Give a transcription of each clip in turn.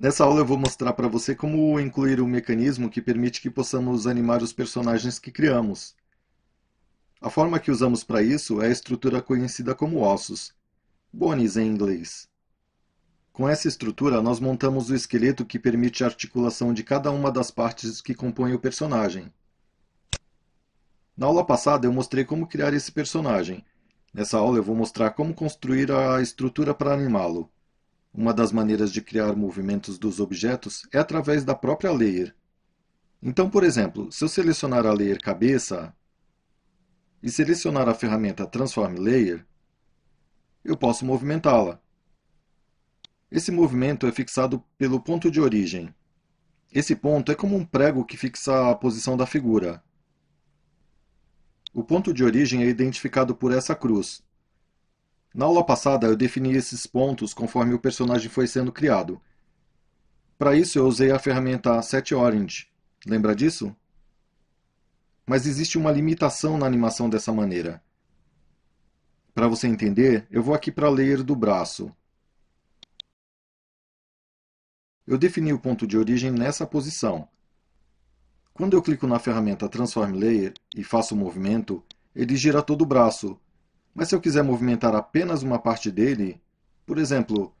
Nessa aula eu vou mostrar para você como incluir um mecanismo que permite que possamos animar os personagens que criamos. A forma que usamos para isso é a estrutura conhecida como ossos, bones em inglês. Com essa estrutura, nós montamos o esqueleto que permite a articulação de cada uma das partes que compõem o personagem. Na aula passada eu mostrei como criar esse personagem. Nessa aula eu vou mostrar como construir a estrutura para animá-lo. Uma das maneiras de criar movimentos dos objetos é através da própria layer. Então, por exemplo, se eu selecionar a layer cabeça e selecionar a ferramenta Transform Layer, eu posso movimentá-la. Esse movimento é fixado pelo ponto de origem. Esse ponto é como um prego que fixa a posição da figura. O ponto de origem é identificado por essa cruz, na aula passada, eu defini esses pontos conforme o personagem foi sendo criado. Para isso, eu usei a ferramenta setOrange. Lembra disso? Mas existe uma limitação na animação dessa maneira. Para você entender, eu vou aqui para layer do braço. Eu defini o ponto de origem nessa posição. Quando eu clico na ferramenta Transform Layer e faço o movimento, ele gira todo o braço, mas se eu quiser movimentar apenas uma parte dele, por exemplo,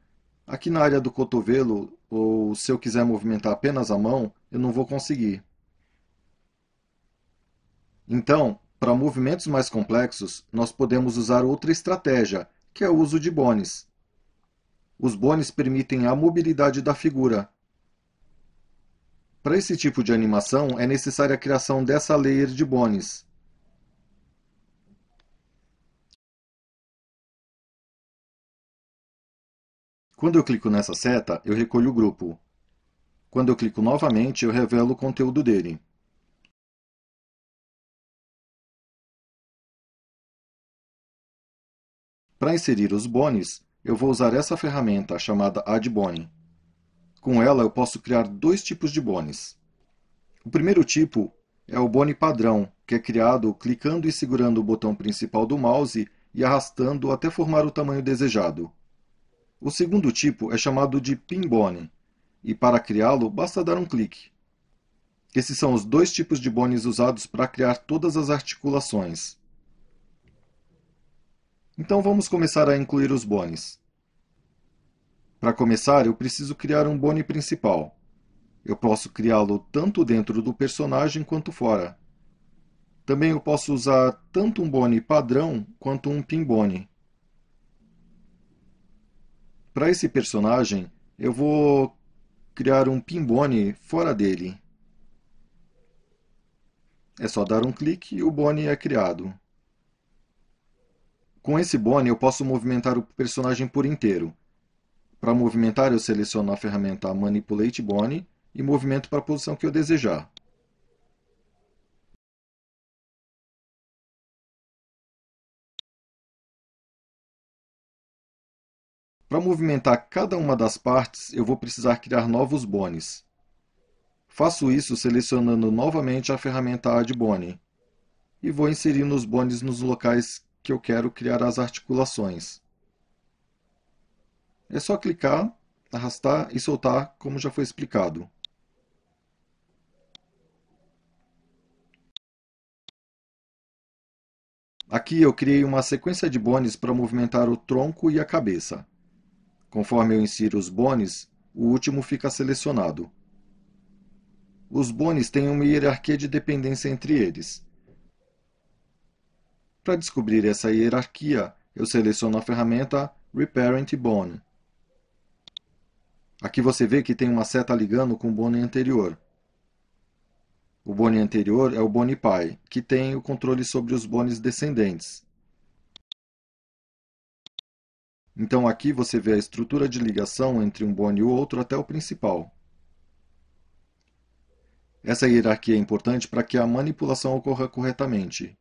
aqui na área do cotovelo, ou se eu quiser movimentar apenas a mão, eu não vou conseguir. Então, para movimentos mais complexos, nós podemos usar outra estratégia, que é o uso de bones. Os bones permitem a mobilidade da figura. Para esse tipo de animação, é necessária a criação dessa layer de bones. Quando eu clico nessa seta, eu recolho o grupo. Quando eu clico novamente, eu revelo o conteúdo dele. Para inserir os bones, eu vou usar essa ferramenta chamada Add Bone. Com ela, eu posso criar dois tipos de bones. O primeiro tipo é o bone padrão, que é criado clicando e segurando o botão principal do mouse e arrastando até formar o tamanho desejado. O segundo tipo é chamado de pin bone, e para criá-lo basta dar um clique. Esses são os dois tipos de bones usados para criar todas as articulações. Então vamos começar a incluir os bones. Para começar, eu preciso criar um bone principal. Eu posso criá-lo tanto dentro do personagem quanto fora. Também eu posso usar tanto um bone padrão quanto um pin bone. Para esse personagem, eu vou criar um pinbone fora dele. É só dar um clique e o bone é criado. Com esse bone eu posso movimentar o personagem por inteiro. Para movimentar eu seleciono a ferramenta Manipulate Bone e movimento para a posição que eu desejar. Para movimentar cada uma das partes, eu vou precisar criar novos bones. Faço isso selecionando novamente a ferramenta Add Bone e vou inserindo os bones nos locais que eu quero criar as articulações. É só clicar, arrastar e soltar, como já foi explicado. Aqui eu criei uma sequência de bones para movimentar o tronco e a cabeça. Conforme eu insiro os bones, o último fica selecionado. Os bones têm uma hierarquia de dependência entre eles. Para descobrir essa hierarquia, eu seleciono a ferramenta Reparent Bone. Aqui você vê que tem uma seta ligando com o bone anterior. O bone anterior é o bone pai, que tem o controle sobre os bones descendentes. Então aqui você vê a estrutura de ligação entre um bone e o outro até o principal. Essa hierarquia é importante para que a manipulação ocorra corretamente.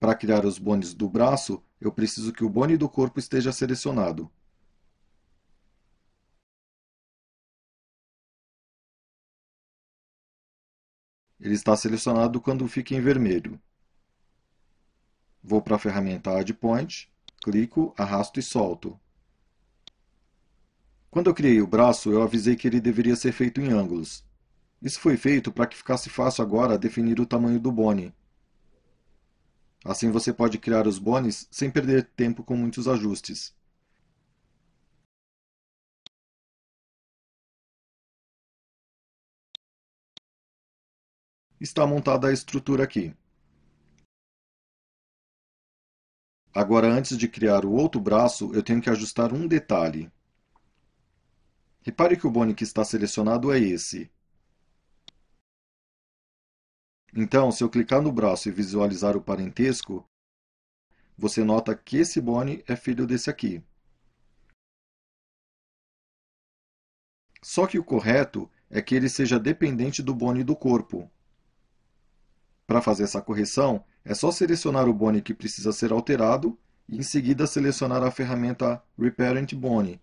Para criar os bones do braço, eu preciso que o bone do corpo esteja selecionado. Ele está selecionado quando fica em vermelho. Vou para a ferramenta Add Point Clico, arrasto e solto. Quando eu criei o braço, eu avisei que ele deveria ser feito em ângulos. Isso foi feito para que ficasse fácil agora definir o tamanho do bone. Assim você pode criar os bones sem perder tempo com muitos ajustes. Está montada a estrutura aqui. Agora, antes de criar o outro braço, eu tenho que ajustar um detalhe. Repare que o bone que está selecionado é esse. Então, se eu clicar no braço e visualizar o parentesco, você nota que esse bone é filho desse aqui. Só que o correto é que ele seja dependente do bone do corpo. Para fazer essa correção, é só selecionar o bone que precisa ser alterado e em seguida selecionar a ferramenta Reparent Bone.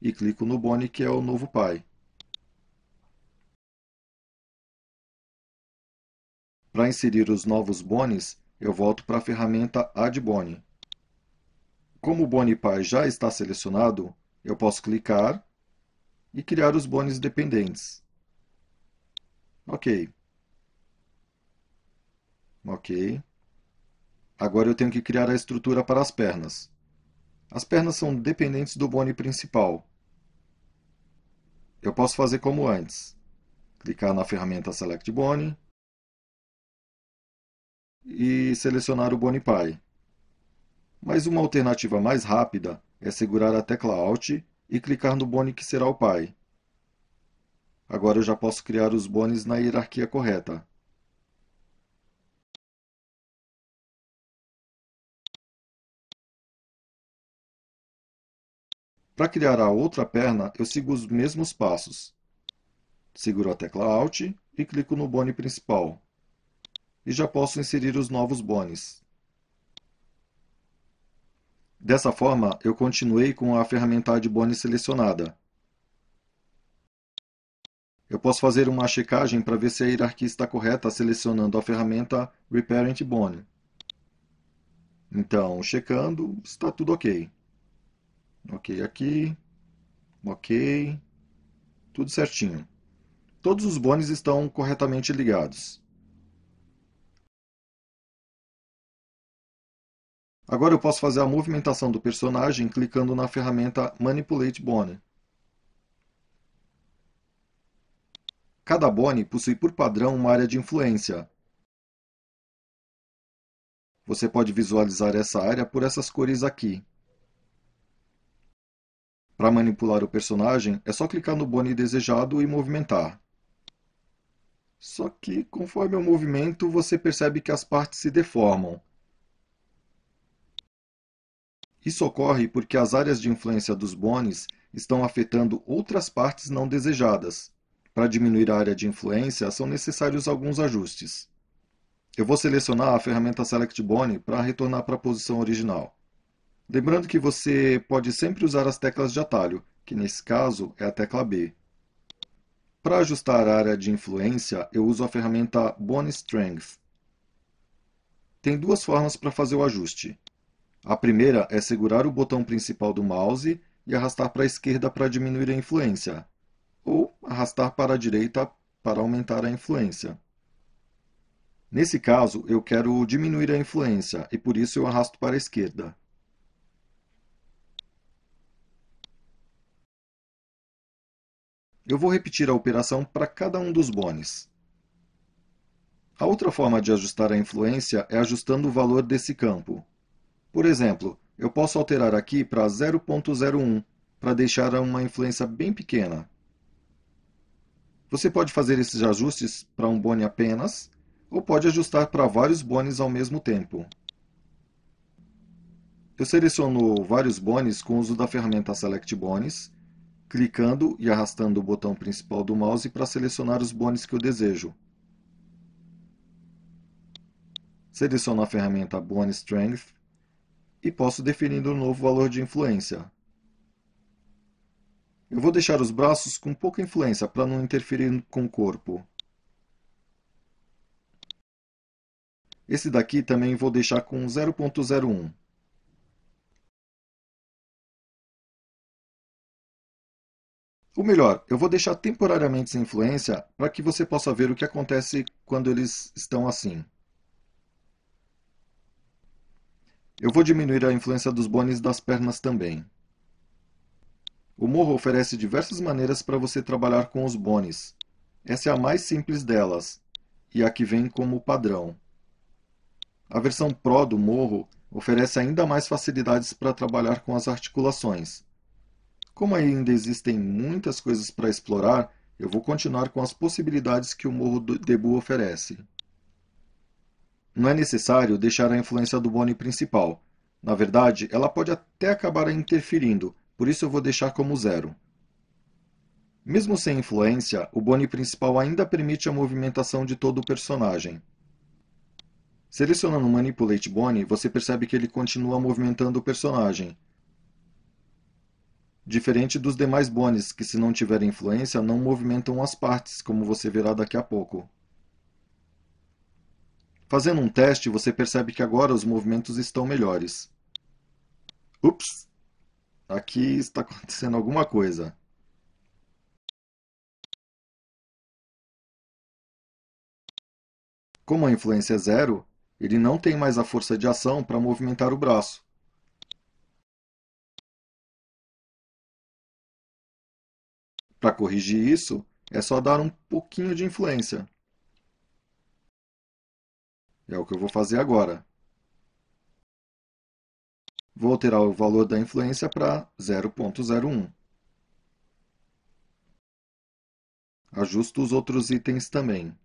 E clico no bone que é o novo pai. Para inserir os novos bones, eu volto para a ferramenta Add Bone. Como o bone pai já está selecionado, eu posso clicar e criar os bones dependentes. Ok. Ok. Agora eu tenho que criar a estrutura para as pernas. As pernas são dependentes do bone principal. Eu posso fazer como antes. Clicar na ferramenta Select Bone e selecionar o Bone Pie. Mas uma alternativa mais rápida é segurar a tecla Alt e clicar no bone que será o pai. Agora eu já posso criar os bones na hierarquia correta. Para criar a outra perna, eu sigo os mesmos passos. Seguro a tecla Alt e clico no bone principal. E já posso inserir os novos bones. Dessa forma, eu continuei com a ferramenta de bone selecionada. Eu posso fazer uma checagem para ver se a hierarquia está correta selecionando a ferramenta Reparent Bone. Então, checando, está tudo ok. Ok aqui, ok, tudo certinho. Todos os bones estão corretamente ligados. Agora eu posso fazer a movimentação do personagem clicando na ferramenta Manipulate Bone. Cada bone possui por padrão uma área de influência. Você pode visualizar essa área por essas cores aqui. Para manipular o personagem, é só clicar no bone desejado e movimentar. Só que, conforme o movimento, você percebe que as partes se deformam. Isso ocorre porque as áreas de influência dos bones estão afetando outras partes não desejadas. Para diminuir a área de influência, são necessários alguns ajustes. Eu vou selecionar a ferramenta Select Bone para retornar para a posição original. Lembrando que você pode sempre usar as teclas de atalho, que nesse caso é a tecla B. Para ajustar a área de influência, eu uso a ferramenta Bone Strength. Tem duas formas para fazer o ajuste. A primeira é segurar o botão principal do mouse e arrastar para a esquerda para diminuir a influência, ou arrastar para a direita para aumentar a influência. Nesse caso, eu quero diminuir a influência e por isso eu arrasto para a esquerda. Eu vou repetir a operação para cada um dos bones. A outra forma de ajustar a influência é ajustando o valor desse campo. Por exemplo, eu posso alterar aqui para 0.01, para deixar uma influência bem pequena, você pode fazer esses ajustes para um bone apenas, ou pode ajustar para vários bones ao mesmo tempo. Eu seleciono vários bones com o uso da ferramenta Select Bones, clicando e arrastando o botão principal do mouse para selecionar os bones que eu desejo. Seleciono a ferramenta Bone Strength e posso definir um novo valor de influência. Eu vou deixar os braços com pouca influência para não interferir com o corpo. Esse daqui também vou deixar com 0.01. Ou melhor, eu vou deixar temporariamente sem influência para que você possa ver o que acontece quando eles estão assim. Eu vou diminuir a influência dos bones das pernas também. O Morro oferece diversas maneiras para você trabalhar com os bones. Essa é a mais simples delas, e a que vem como padrão. A versão Pro do Morro oferece ainda mais facilidades para trabalhar com as articulações. Como ainda existem muitas coisas para explorar, eu vou continuar com as possibilidades que o Morro Debu oferece. Não é necessário deixar a influência do Bone principal. Na verdade, ela pode até acabar interferindo, por isso eu vou deixar como zero. Mesmo sem influência, o Bone principal ainda permite a movimentação de todo o personagem. Selecionando Manipulate Bone, você percebe que ele continua movimentando o personagem. Diferente dos demais Bones, que se não tiverem influência, não movimentam as partes, como você verá daqui a pouco. Fazendo um teste, você percebe que agora os movimentos estão melhores. Ups! Aqui está acontecendo alguma coisa. Como a influência é zero, ele não tem mais a força de ação para movimentar o braço. Para corrigir isso, é só dar um pouquinho de influência. É o que eu vou fazer agora vou alterar o valor da influência para 0.01. Ajusto os outros itens também.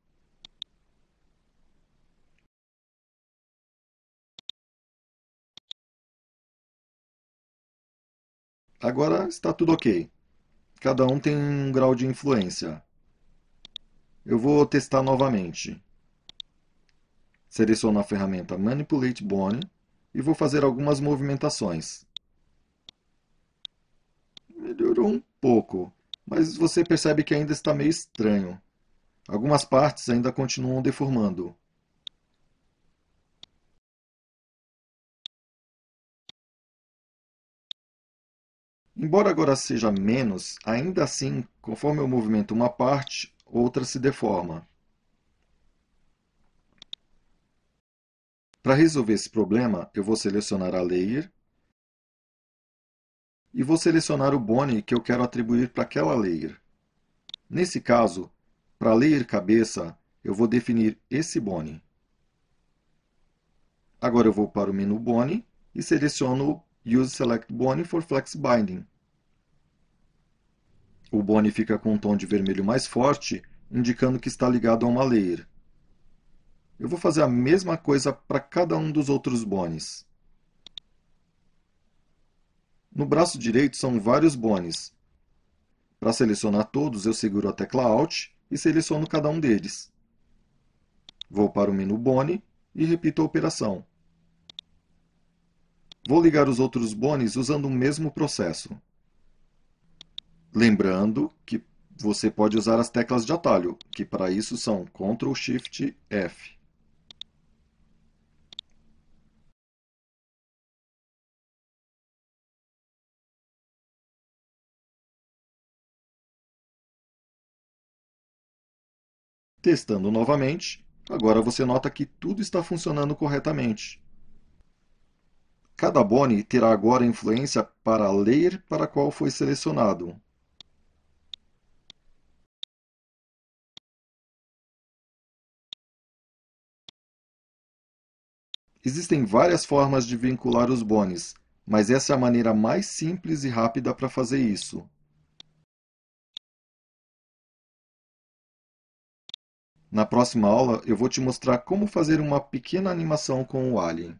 Agora está tudo ok. Cada um tem um grau de influência. Eu vou testar novamente. Seleciono a ferramenta Manipulate Bone e vou fazer algumas movimentações. Melhorou um pouco, mas você percebe que ainda está meio estranho. Algumas partes ainda continuam deformando. Embora agora seja menos, ainda assim, conforme eu movimento uma parte, outra se deforma. Para resolver esse problema, eu vou selecionar a layer e vou selecionar o bone que eu quero atribuir para aquela layer. Nesse caso, para a layer cabeça, eu vou definir esse bone. Agora eu vou para o menu bone e seleciono Use Select Bone for Flex Binding. O bone fica com um tom de vermelho mais forte, indicando que está ligado a uma layer. Eu vou fazer a mesma coisa para cada um dos outros bones. No braço direito são vários bones. Para selecionar todos, eu seguro a tecla Alt e seleciono cada um deles. Vou para o menu Bone e repito a operação. Vou ligar os outros bones usando o mesmo processo. Lembrando que você pode usar as teclas de atalho, que para isso são Ctrl Shift F. Testando novamente, agora você nota que tudo está funcionando corretamente. Cada bone terá agora influência para a layer para a qual foi selecionado. Existem várias formas de vincular os bones, mas essa é a maneira mais simples e rápida para fazer isso. Na próxima aula eu vou te mostrar como fazer uma pequena animação com o Alien.